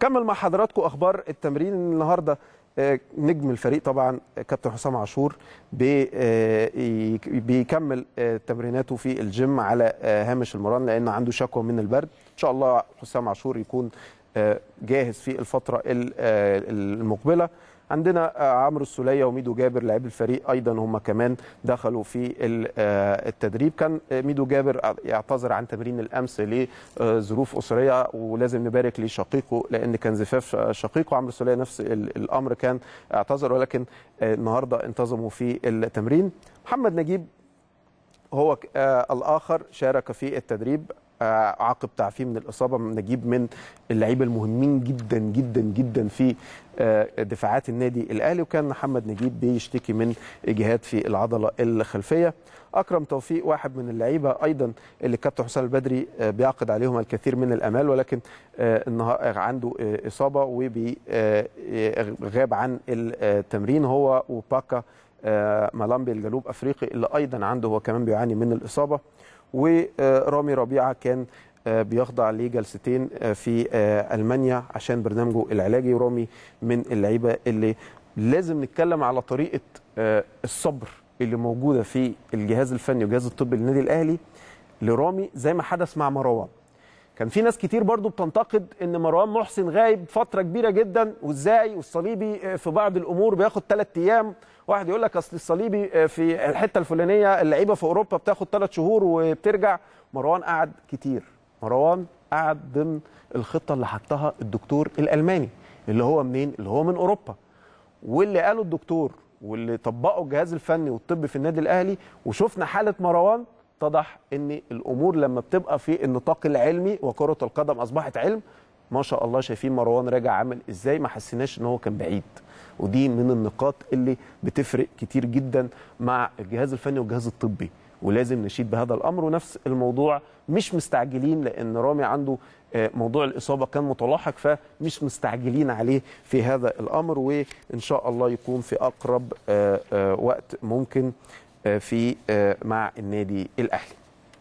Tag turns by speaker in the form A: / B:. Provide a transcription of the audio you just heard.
A: كمل مع حضراتكم اخبار التمرين النهارده آه، نجم الفريق طبعا آه، كابتن حسام عاشور آه، بيكمل تمريناته في الجيم على هامش المران لان عنده شكوى من البرد ان شاء الله حسام عاشور يكون جاهز في الفتره آه، المقبله عندنا آه، عمرو السوليه وميدو جابر لاعبي الفريق ايضا هم كمان دخلوا في آه، التدريب كان ميدو جابر يعتذر عن تمرين الامس لظروف اسريه ولازم نبارك لشقيقه لان كان زفاف شقيقه عمرو السوليه نفس الامر كان اعتذر ولكن النهارده انتظموا في التمرين محمد نجيب هو الاخر شارك في التدريب عقب تعفيه من الاصابه نجيب من اللعيبه المهمين جدا جدا جدا في آه، دفاعات النادي الاهلي وكان محمد نجيب بيشتكي من اجهاد في العضله الخلفيه اكرم توفيق واحد من اللعيبه ايضا اللي كابتن حسام البدري آه، بيعقد عليهم الكثير من الامال ولكن النهار آه، عنده اصابه وبيغاب عن التمرين هو وباكا ملامبي الجنوب افريقي اللي ايضا عنده هو كمان بيعاني من الاصابه ورامي ربيعه كان آه، بيخضع لجلستين آه، في آه، المانيا عشان برنامجه العلاجي ورامي من اللعيبه اللي لازم نتكلم على طريقه الصبر اللي موجوده في الجهاز الفني والجهاز الطبي للنادي الاهلي لرامي زي ما حدث مع مروان كان في ناس كتير برضو بتنتقد ان مروان محسن غايب فتره كبيره جدا وازاي والصليبي في بعض الامور بياخد ثلاث ايام واحد يقول لك اصل الصليبي آه، في الحته الفلانيه اللعيبه في اوروبا بتاخد ثلاث شهور وبترجع مروان قعد كتير مروان قعد ضمن الخطه اللي حطها الدكتور الالماني اللي هو منين اللي هو من اوروبا واللي قاله الدكتور واللي طبقه الجهاز الفني والطب في النادي الاهلي وشفنا حاله مروان اتضح ان الامور لما بتبقى في النطاق العلمي وكره القدم اصبحت علم ما شاء الله شايفين مروان راجع عامل ازاي ما حسيناش ان هو كان بعيد ودي من النقاط اللي بتفرق كتير جدا مع الجهاز الفني والجهاز الطبي ولازم نشيد بهذا الامر ونفس الموضوع مش مستعجلين لان رامي عنده آه، موضوع الاصابه كان متلاحق فمش مستعجلين عليه في هذا الامر وان شاء الله يكون في اقرب آه، آه، وقت ممكن في مع النادي الاهلي